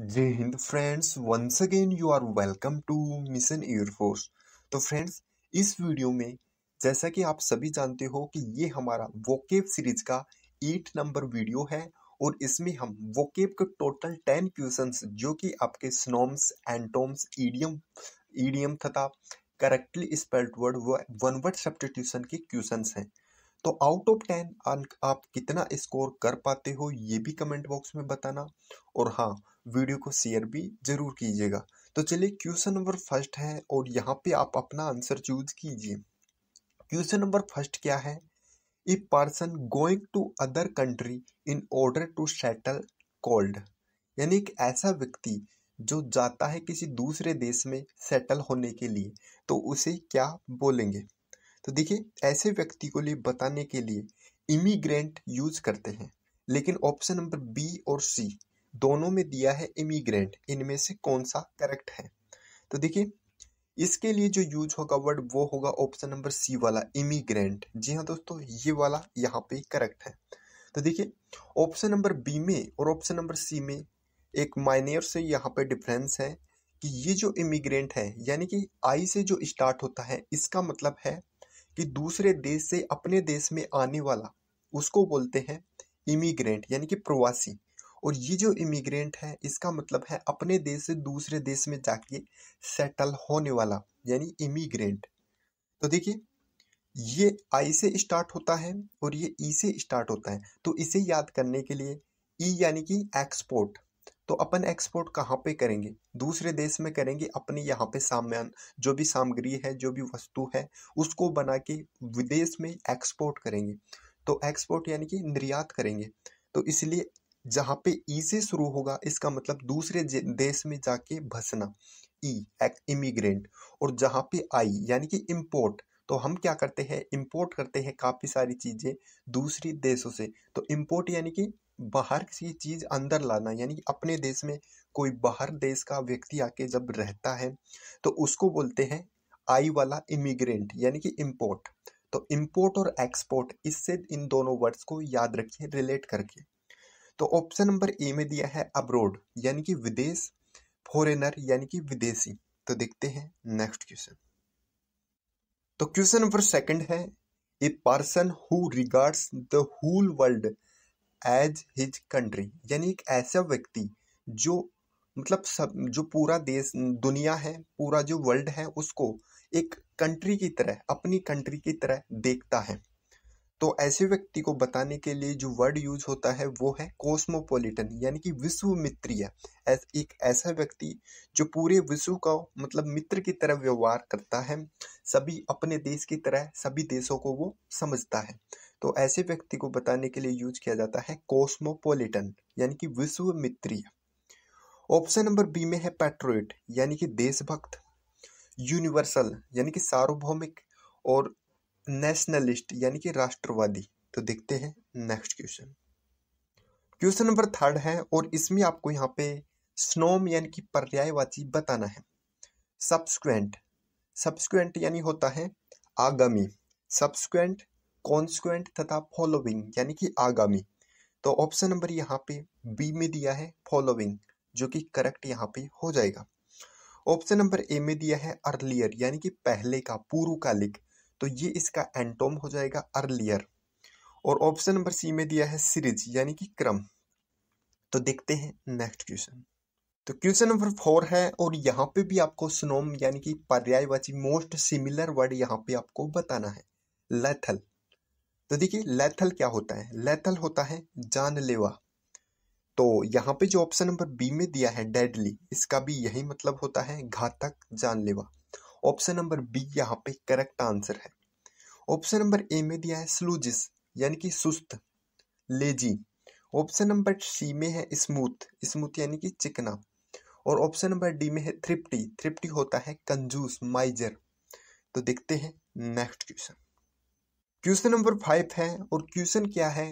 जय हिंद friends once again you are welcome to mission air force तो फ्रेंड्स इस वीडियो में जैसा कि आप सभी जानते हो कि ये हमारा वोकेब सीरीज का एट नंबर वीडियो है और इसमें हम वोकेब के टोटल टेन क्वेश्चन जो कि आपके स्नोम्स एंटोम्स ईडियम ईडियम तथा correctly spelled word one word substitution के क्वेश्चन हैं तो आउट ऑफ टेन आप कितना स्कोर कर पाते हो ये भी कमेंट बॉक्स में बताना और हाँ वीडियो को शेयर भी जरूर कीजिएगा तो चलिए क्वेश्चन नंबर फर्स्ट है और यहाँ पे आप अपना आंसर चूज कीजिए क्वेश्चन नंबर फर्स्ट क्या है a person going to other country in order to settle called यानी एक ऐसा व्यक्ति जो जाता है किसी दूसरे देश में सेटल होने के लिए तो उसे क्या बोलेंगे तो देखिए ऐसे व्यक्ति को लिए बताने के लिए इमिग्रेंट यूज करते हैं लेकिन ऑप्शन नंबर बी और सी दोनों में दिया है इमिग्रेंट इनमें से कौन सा करेक्ट है तो देखिए इसके लिए जो यूज होगा वर्ड वो होगा ऑप्शन नंबर सी वाला इमिग्रेंट जी हाँ दोस्तों ये वाला यहाँ पे करेक्ट है तो देखिए ऑप्शन नंबर बी में और ऑप्शन नंबर सी में एक माइनर से यहाँ पे डिफरेंस है कि ये जो इमिग्रेंट है यानी कि आई से जो स्टार्ट होता है इसका मतलब है कि दूसरे देश से अपने देश में आने वाला उसको बोलते हैं इमिग्रेंट यानी कि प्रवासी और ये जो इमिग्रेंट है इसका मतलब है अपने देश से दूसरे देश में जाके सेटल होने वाला यानी इमिग्रेंट तो देखिए ये आई से स्टार्ट होता है और ये ई e से स्टार्ट होता है तो इसे याद करने के लिए ई e यानी कि एक्सपोर्ट तो अपन एक्सपोर्ट कहाँ पे करेंगे दूसरे देश में करेंगे अपने यहाँ पे सामान जो भी सामग्री है जो भी वस्तु है उसको बना के विदेश में एक्सपोर्ट करेंगे तो एक्सपोर्ट यानी कि निर्यात करेंगे तो इसलिए जहाँ पे ई e से शुरू होगा इसका मतलब दूसरे देश में जाके भसना ई इमिग्रेंट और जहाँ पे आई यानी कि इम्पोर्ट तो हम क्या करते हैं इम्पोर्ट करते हैं काफ़ी सारी चीज़ें दूसरी देशों से तो इम्पोर्ट यानी कि बाहर की चीज़ अंदर लाना यानी अपने देश में कोई बाहर देश का व्यक्ति आके जब रहता है तो उसको बोलते हैं आई वाला इमिग्रेंट यानी कि इम्पोर्ट तो इम्पोर्ट और एक्सपोर्ट इससे इन दोनों वर्ड्स को याद रखिए रिलेट करके तो ऑप्शन नंबर ए में दिया है अब्रोड यानी कि विदेश फॉरेनर यानी कि विदेशी तो देखते हैं नेक्स्ट क्वेश्चन तो क्वेश्चन नंबर सेकंड है a person who regards the whole world as his country यानी एक ऐसा व्यक्ति जो मतलब सब जो पूरा देश दुनिया है पूरा जो वर्ल्ड है उसको एक कंट्री की तरह अपनी कंट्री की तरह देखता है तो ऐसे व्यक्ति को बताने के लिए जो वर्ड यूज होता है वो है कॉस्मोपॉलिटन यानी कि विश्व मित्रीय ऐस एक ऐसा व्यक्ति जो पूरे विश्व का मतलब मित्र की तरह व्यवहार करता है सभी अपने देश की तरह सभी देशों को वो समझता है तो ऐसे व्यक्ति को बताने के लिए यूज किया जाता है कॉस्मोपोलिटन यानी कि विश्व विश्वमित्रीय ऑप्शन नंबर बी में है पैट्रोइट यानी कि देशभक्त यूनिवर्सल यानी कि सार्वभौमिक और नेशनलिस्ट यानी कि राष्ट्रवादी तो देखते हैं next question question number third है और इसमें आपको यहाँ पे स्नोम यानी कि पर्यायवाची बताना है सब्सक्वेंट सब्सक्वेंट यानी होता है आगामी सब्सक्वेंट कॉन्स्टुएंट तथा फॉलोविंग यानी कि आगामी तो ऑप्शन नंबर यहाँ पे बी में दिया है फॉलोविंग जो कि करेक्ट यहाँ पे हो जाएगा ऑप्शन नंबर ए में दिया है अर्लियर यानी कि पहले का पूर्व कालिक तो ये इसका एंटोम हो जाएगा अर्लियर और ऑप्शन नंबर सी में दिया है सीरीज यानी कि क्रम तो देखते हैं नेक्स्ट क्वेश्चन तो क्वेश्चन नंबर फोर है और यहाँ पे भी आपको स्नोम यानी कि पर्यायवाची मोस्ट सिमिलर वर्ड यहाँ पे आपको बताना है लथल तो देखिए लेथल क्या होता है लेथल होता है जानलेवा तो यहाँ पे जो ऑप्शन नंबर बी में दिया है डेडली इसका भी यही मतलब होता है घातक जानलेवा ऑप्शन नंबर बी यहाँ पे करेक्ट आंसर है ऑप्शन नंबर ए में दिया है स्लूजिस यानी कि सुस्त लेजी ऑप्शन नंबर सी में है स्मूथ स्मूथ यानी कि चिकना और ऑप्शन नंबर डी में है थ्रिप्टी थ्रिप्टी होता है कंजूस माइजर तो देखते हैं next question question number five है और क्वेश्चन क्या है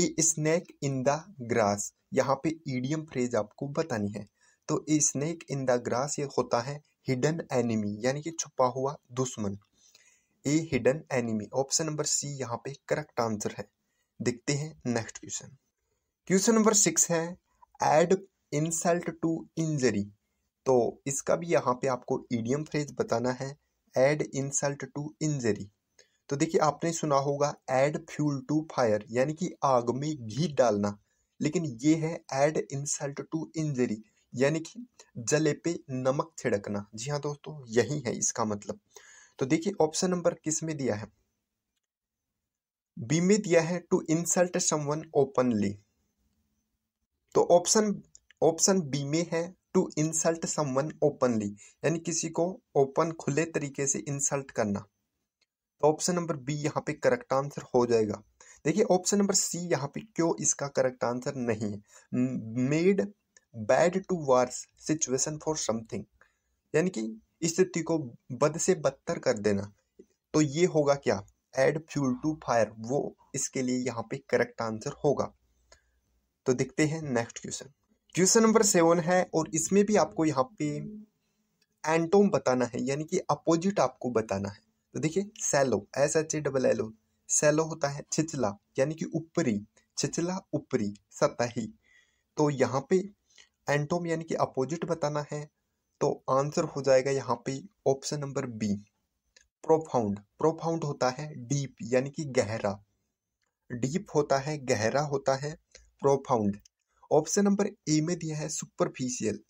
a snake in the grass यहाँ पे ईडियम फ्रेज आपको बतानी है तो a snake in the grass ये होता है हिडन एनिमी यानी कि छुपा हुआ दुश्मन a hidden enemy option number C यहाँ पे करेक्ट आंसर है देखते हैं next question question number six है एड इंसल्ट टू इंजरी तो इसका भी यहाँ पे आपको ईडियम फ्रेज बताना है एड इंसल्ट टू इंजरी तो देखिए आपने सुना होगा ऐड फ्यूल टू फायर यानी कि आग में घी डालना लेकिन ये है ऐड इंसल्ट टू इंजरी यानी कि जले पे नमक छिड़कना जी हाँ दोस्तों यही है इसका मतलब तो देखिए ऑप्शन नंबर किस में दिया है बी में दिया है टू इंसल्ट समवन ओपनली तो ऑप्शन ऑप्शन बी में है टू इंसल्ट समवन ओपनली यानी किसी को ओपन खुले तरीके से इंसल्ट करना तो ऑप्शन नंबर बी यहाँ पे करेक्ट आंसर हो जाएगा देखिए ऑप्शन नंबर सी यहाँ पे क्यों इसका करेक्ट आंसर नहीं है made bad to worse situation for something यानी कि स्थिति को बद से बदतर कर देना तो ये होगा क्या एड फ्यूल टू फायर वो इसके लिए यहाँ पे करेक्ट आंसर होगा तो देखते हैं next question question number seven है और इसमें भी आपको यहाँ पे एंटोम बताना है यानी कि अपोजिट आपको बताना है तो देखिए shallow S H A double L O shallow होता है छिचला यानी कि ऊपरी छिचला ऊपरी सतही तो यहाँ पे एंटोम यानी कि अपोजिट बताना है तो आंसर हो जाएगा यहाँ पे option number B profound profound होता है डीप यानी कि गहरा डीप होता है गहरा होता है प्रोफाउंड ऑप्शन नंबर ए में दिया है सुपरफिशियल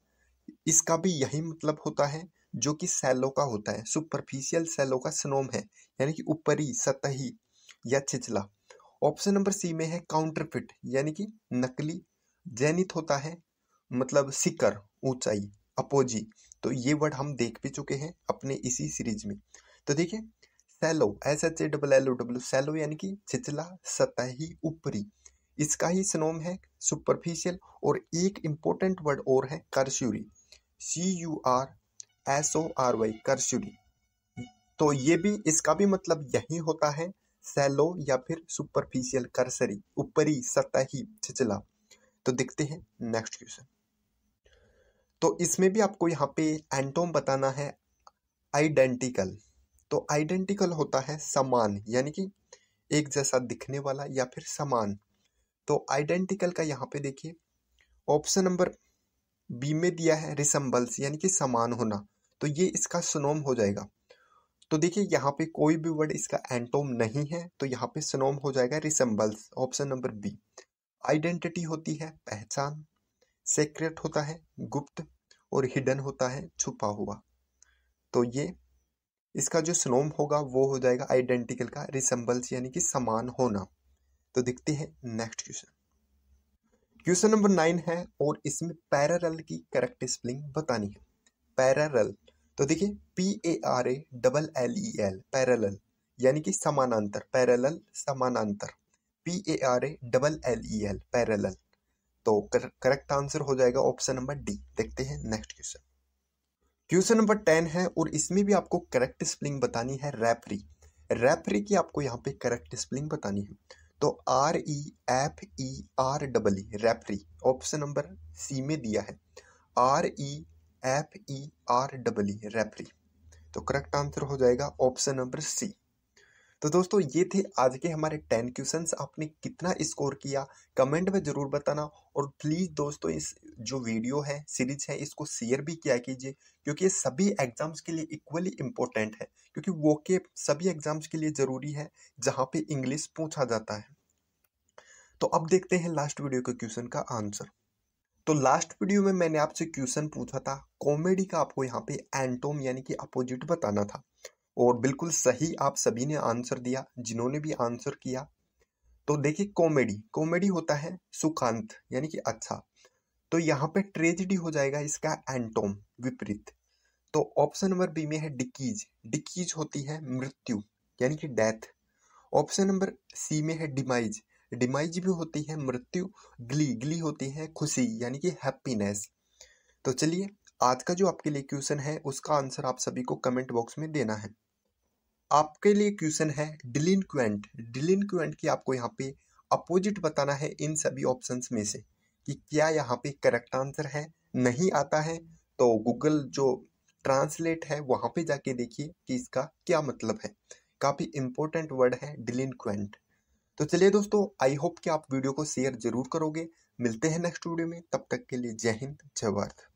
इसका भी यही मतलब होता है जो कि सैलों का होता है सुपरफिशियल सैलों का स्नोम है यानी कि ऊपरी सतही या छिचला ऑप्शन नंबर सी में है काउंटरफिट यानी कि नकली जैनित होता है मतलब सिकर ऊंचाई अपोजी तो ये वर्ड हम देख भी चुके हैं अपने इसी सीरीज में तो देखिए shallow S H A double L O W shallow यानी कि छिचला सतही ऊपरी इसका ही स्नोम है सुपरफिशियल और एक इंपॉर्टेंट वर्ड और है cursory C U R S O R Y cursory तो ये भी इसका भी मतलब यही होता है सैलो या फिर सुपरफिशियल करसरी ऊपरी सतही छिचला तो देखते हैं नेक्स्ट क्वेश्चन तो इसमें भी आपको यहाँ पे एंटोम बताना है आइडेंटिकल तो आइडेंटिकल होता है समान यानी कि एक जैसा दिखने वाला या फिर समान तो आइडेंटिकल का यहाँ पे देखिए ऑप्शन नंबर बी में दिया है रिसम्बल्स यानी कि समान होना तो ये इसका सुनोम हो जाएगा तो देखिए यहाँ पे कोई भी वर्ड इसका एंटोम नहीं है तो यहाँ पे सुनोम हो जाएगा resembles option number B identity होती है पहचान सेक्रेट होता है गुप्त और हिडन होता है छुपा हुआ तो ये इसका जो स्नोम होगा वो हो जाएगा आइडेंटिकल का रिसम्बल्स यानी कि समान होना तो दिखते हैं next question question number nine है और इसमें पैरल की करेक्ट स्पेलिंग बतानी है पैरल तो देखिए P A R A double L E L parallel यानी कि समानांतर पैरल समानांतर P A R A double L E L parallel तो करेक्ट आंसर हो जाएगा ऑप्शन नंबर डी देखते हैं next question question number ten है और इसमें भी आपको करेक्ट स्प्लिंग बतानी है रेफरी रेफरी की आपको यहाँ पे करेक्ट स्प्लिंग बतानी है तो R E F E R double E referee option number C में दिया है R E e F E R W referee तो करेक्ट आंसर हो जाएगा ऑप्शन नंबर सी तो दोस्तों ये थे आज के हमारे टेन क्वेश्चन आपने कितना स्कोर किया कमेंट में ज़रूर बताना और प्लीज़ दोस्तों इस जो वीडियो है सीरीज है इसको शेयर भी किया कीजिए क्योंकि ये सभी एग्जाम्स के लिए इक्वली इम्पोर्टेंट है क्योंकि वो के सभी एग्जाम्स के लिए ज़रूरी है जहां पे इंग्लिश पूछा जाता है तो अब देखते हैं लास्ट वीडियो के क्वेश्चन का आंसर तो लास्ट वीडियो में मैंने आपसे क्वेश्चन पूछा था कॉमेडी का आपको यहाँ पे एंटोम यानी कि अपोजिट बताना था और बिल्कुल सही आप सभी ने आंसर दिया जिन्होंने भी आंसर किया तो देखिए कॉमेडी कॉमेडी होता है सुखांत यानी कि अच्छा तो यहाँ पे ट्रेजिडी हो जाएगा इसका एंटोम विपरीत तो ऑप्शन नंबर बी में है डिकीज डिकीज होती है मृत्यु यानी कि डेथ ऑप्शन नंबर सी में है डिमाइज डिमाइज भी होती है मृत्यु ग्ली ग्ली होती है खुशी यानी कि हैप्पीनेस तो चलिए आज का जो आपके लिए क्वेश्चन है उसका आंसर आप सभी को कमेंट बॉक्स में देना है आपके लिए क्वेश्चन है डिलिन क्वेंट डिलिन क्वेंट की आपको यहाँ पे अपोजिट बताना है इन सभी ऑप्शंस में से कि क्या यहाँ पे करेक्ट आंसर है नहीं आता है तो गूगल जो ट्रांसलेट है वहां पे जाके देखिए कि इसका क्या मतलब है काफ़ी इम्पोर्टेंट वर्ड है डिलिन क्वेंट तो चलिए दोस्तों आई होप कि आप वीडियो को शेयर जरूर करोगे मिलते हैं नेक्स्ट वीडियो में तब तक के लिए जय हिंद जय भारत